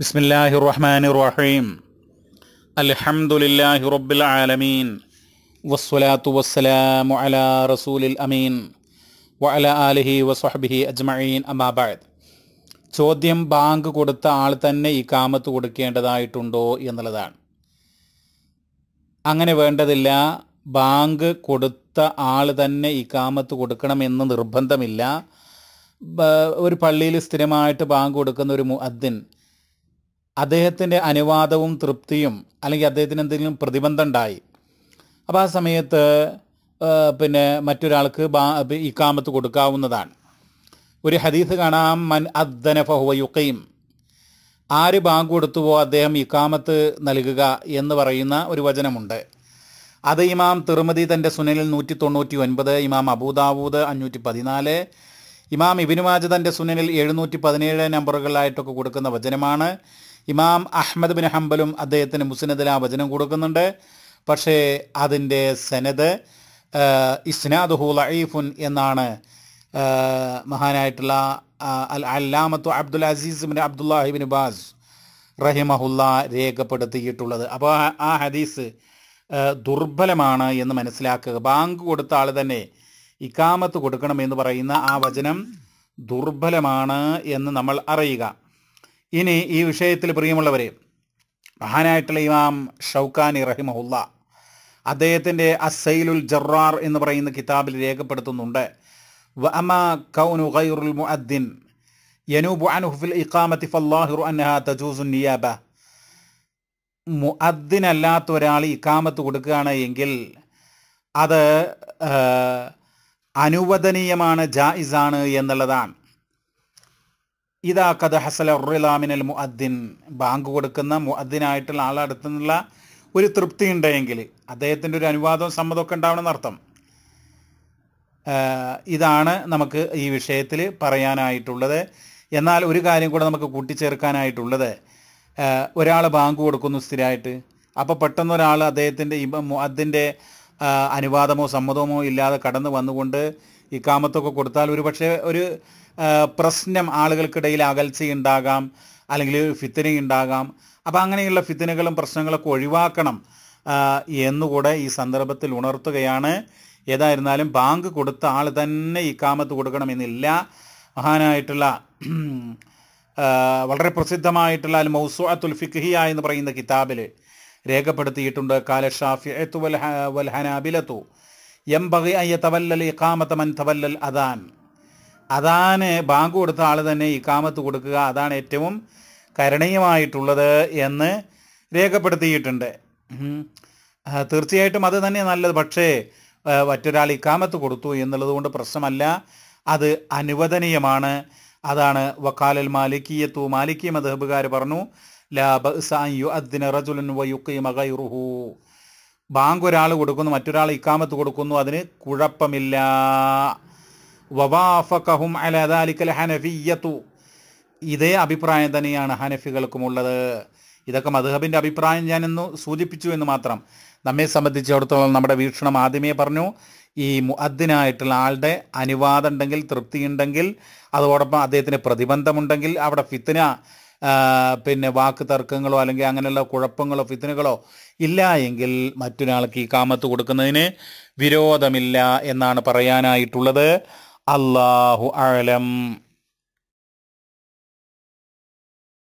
ബിസ്മില്ലാഹി റഹ്മാനി റഹീം അൽഹംദുലില്ലാഹി റബ്ബിൽ ആലമീൻ വസ്സലാത്തു വസ്സലാമു അലാ റസൂലിൽ അമീൻ വഅല ആലിഹി വസ്ഹബിഹി അജ്മഈൻ അമാബാദ് ചോദ്യം ബാങ്ക് കൊടുത്ത ആൾ തന്നെ ഈ കാമത്ത് കൊടുക്കേണ്ടതായിട്ടുണ്ടോ എന്നുള്ളതാണ് അങ്ങനെ വേണ്ടതില്ല ബാങ്ക് കൊടുത്ത ആൾ തന്നെ ഈ കാമത്ത് കൊടുക്കണമെന്ന് നിർബന്ധമില്ല ഒരു പള്ളിയിൽ സ്ഥിരമായിട്ട് ബാങ്ക് കൊടുക്കുന്ന ഒരു മുഅദ്ദിൻ അദ്ദേഹത്തിൻ്റെ അനുവാദവും തൃപ്തിയും അല്ലെങ്കിൽ അദ്ദേഹത്തിന് എന്തെങ്കിലും പ്രതിബന്ധം ഉണ്ടായി അപ്പോൾ ആ സമയത്ത് പിന്നെ മറ്റൊരാൾക്ക് ഇക്കാമത്ത് കൊടുക്കാവുന്നതാണ് ഒരു ഹദീസ് കാണാം മൻ അദ്ദന ഫഹുവ ആര് ബാങ്ക് കൊടുത്തുവോ അദ്ദേഹം ഇക്കാമത്ത് നൽകുക എന്ന് പറയുന്ന ഒരു വചനമുണ്ട് അത് ഇമാം തിറുമതി തൻ്റെ സുനലിൽ നൂറ്റി തൊണ്ണൂറ്റി ഒൻപത് ഇമാം അബൂദാവൂദ് അഞ്ഞൂറ്റി പതിനാല് ഇമാം ഇബിനുമാജ് തൻ്റെ സുനലിൽ എഴുന്നൂറ്റി പതിനേഴ് നമ്പറുകളിലായിട്ടൊക്കെ കൊടുക്കുന്ന വചനമാണ് ഇമാം അഹമ്മദ് ബിൻ ഹംബലും അദ്ദേഹത്തിന് മുസ്നദിൽ ആ വചനം കൊടുക്കുന്നുണ്ട് പക്ഷേ അതിൻ്റെ സനദ് ഇസ്നാദുഹു ലഈഫുൻ എന്നാണ് മഹാനായിട്ടുള്ള അൽ അല്ലാമത്തു Abdul Aziz bin bin Baz റഹിമഹുല്ല രേഖപ്പെടുത്തിയിട്ടുള്ളത് അപ്പോൾ ആ ഹദീസ് ദുർബലമാണ് എന്ന് മനസ്സിലാക്കുക ബാങ്ക് കൊടുത്ത ആൾ തന്നെ ഇക്കാമത്ത് കൊടുക്കണമെന്ന് പറയുന്ന ആ വചനം ദുർബലമാണ് എന്ന് നമ്മൾ അറിയുക ഇനി ഈ വിഷയത്തിൽ പ്രിയമുള്ളവരെ മഹാനായിട്ടുള്ള ഇമാം ഷൗക്കാനി റഹിമഹുല്ല അദ്ദേഹത്തിൻ്റെ അസൈലുൽ ജറാർ എന്ന് പറയുന്ന കിതാബിൽ രേഖപ്പെടുത്തുന്നുണ്ട് വഅമ കൗനു ഖൈറുൽ മുഅദ്ദിൻ യനൂബു അൻഹു ഫിൽ ഇഖാമത്തി ഫല്ലാഹിറു അന്നഹ തജൂസു നിയാബ മുഅദ്ദിനല്ലാത്ത ഒരാൾ ഇക്കാമത്ത് കൊടുക്കുകയാണ് എങ്കിൽ അത് അനുവദനീയമാണ് ജായിസാണ് എന്നുള്ളതാണ് ഇതാ കഥ ഹസല ഉറുലാമിനൽ മുഅദ്ദിൻ ബാങ്ക് കൊടുക്കുന്ന മുഅദ്ദിനായിട്ടുള്ള ആളടുത്തു നിന്നുള്ള ഒരു തൃപ്തി ഉണ്ടെങ്കിൽ അദ്ദേഹത്തിൻ്റെ ഒരു അനുവാദവും സമ്മതമൊക്കെ ഉണ്ടാവണമെന്നർത്ഥം ഇതാണ് നമുക്ക് ഈ വിഷയത്തിൽ പറയാനായിട്ടുള്ളത് എന്നാൽ ഒരു കാര്യം കൂടെ നമുക്ക് കൂട്ടിച്ചേർക്കാനായിട്ടുള്ളത് ഒരാൾ ബാങ്ക് കൊടുക്കുന്നു സ്ഥിരമായിട്ട് അപ്പോൾ പെട്ടെന്ന് ഒരാൾ അദ്ദേഹത്തിൻ്റെ അതിൻ്റെ അനുവാദമോ സമ്മതമോ ഇല്ലാതെ കടന്നു വന്നുകൊണ്ട് ഈ കാമത്തൊക്കെ കൊടുത്താൽ ഒരു പക്ഷേ ഒരു പ്രശ്നം ആളുകൾക്കിടയിൽ അകൽച്ചയുണ്ടാകാം അല്ലെങ്കിൽ ഉണ്ടാകാം അപ്പോൾ അങ്ങനെയുള്ള ഫിത്തനകളും പ്രശ്നങ്ങളൊക്കെ ഒഴിവാക്കണം എന്നുകൂടെ ഈ സന്ദർഭത്തിൽ ഉണർത്തുകയാണ് ഏതായിരുന്നാലും ബാങ്ക് കൊടുത്ത ആൾ തന്നെ ഈ കാമത്ത് കൊടുക്കണമെന്നില്ല മഹാനായിട്ടുള്ള വളരെ പ്രസിദ്ധമായിട്ടുള്ള അൽ മൗസുഅത്തുൽ ഫിഖിയ എന്ന് പറയുന്ന കിതാബിൽ രേഖപ്പെടുത്തിയിട്ടുണ്ട് കാല ഷാഫിഅത്തു വൽ വൽ ഹനാബിലത്തു എംബകി അയ്യ തവല്ലൽ ഇക്കാമത്തമൻ തവല്ലൽ അദാൻ അദാന് ബാങ്ക് കൊടുത്ത ആൾ തന്നെ ഇക്കാമത്ത് കൊടുക്കുക അതാണ് ഏറ്റവും കരണീയമായിട്ടുള്ളത് എന്ന് രേഖപ്പെടുത്തിയിട്ടുണ്ട് തീർച്ചയായിട്ടും അത് തന്നെ നല്ലത് പക്ഷേ മറ്റൊരാൾ ഇക്കാമത്ത് കൊടുത്തു എന്നുള്ളത് കൊണ്ട് പ്രശ്നമല്ല അത് അനുവദനീയമാണ് അതാണ് വക്കാലൽ മാലിക്കിയത്തു മാലിക്കി മദഹബുകാർ പറഞ്ഞു ലാ ബഅ്സ അൻ യുഅദ്ദിന റജുലൻ വയുഖീമ ഗൈറുഹു ബാങ്ക് ഒരാൾ കൊടുക്കുന്നു മറ്റൊരാൾ ഇക്കാമത്ത് കൊടുക്കുന്നു അതിന് കുഴപ്പമില്ല വവാഫക്കഹും അലദാലിക്കൽ ഹനഫിയത്തു ഇതേ അഭിപ്രായം തന്നെയാണ് ഹനഫികൾക്കുമുള്ളത് ഇതൊക്കെ മധുഹബിൻ്റെ അഭിപ്രായം ഞാനിന്ന് സൂചിപ്പിച്ചു എന്ന് മാത്രം നമ്മെ സംബന്ധിച്ചിടത്തോളം നമ്മുടെ വീക്ഷണം ആദ്യമേ പറഞ്ഞു ഈ അതിനായിട്ടുള്ള ആളുടെ അനുവാദം ഉണ്ടെങ്കിൽ തൃപ്തിയുണ്ടെങ്കിൽ അതോടൊപ്പം അദ്ദേഹത്തിന് പ്രതിബന്ധമുണ്ടെങ്കിൽ അവിടെ ഫിത്തിന പിന്നെ വാക്ക് തർക്കങ്ങളോ അല്ലെങ്കിൽ അങ്ങനെയുള്ള കുഴപ്പങ്ങളോ ഫിത്തിനുകളോ ഇല്ല എങ്കിൽ മറ്റൊരാൾക്ക് ഈ കാമത്ത് കൊടുക്കുന്നതിന് വിരോധമില്ല എന്നാണ് പറയാനായിട്ടുള്ളത് അള്ളാഹു ആലം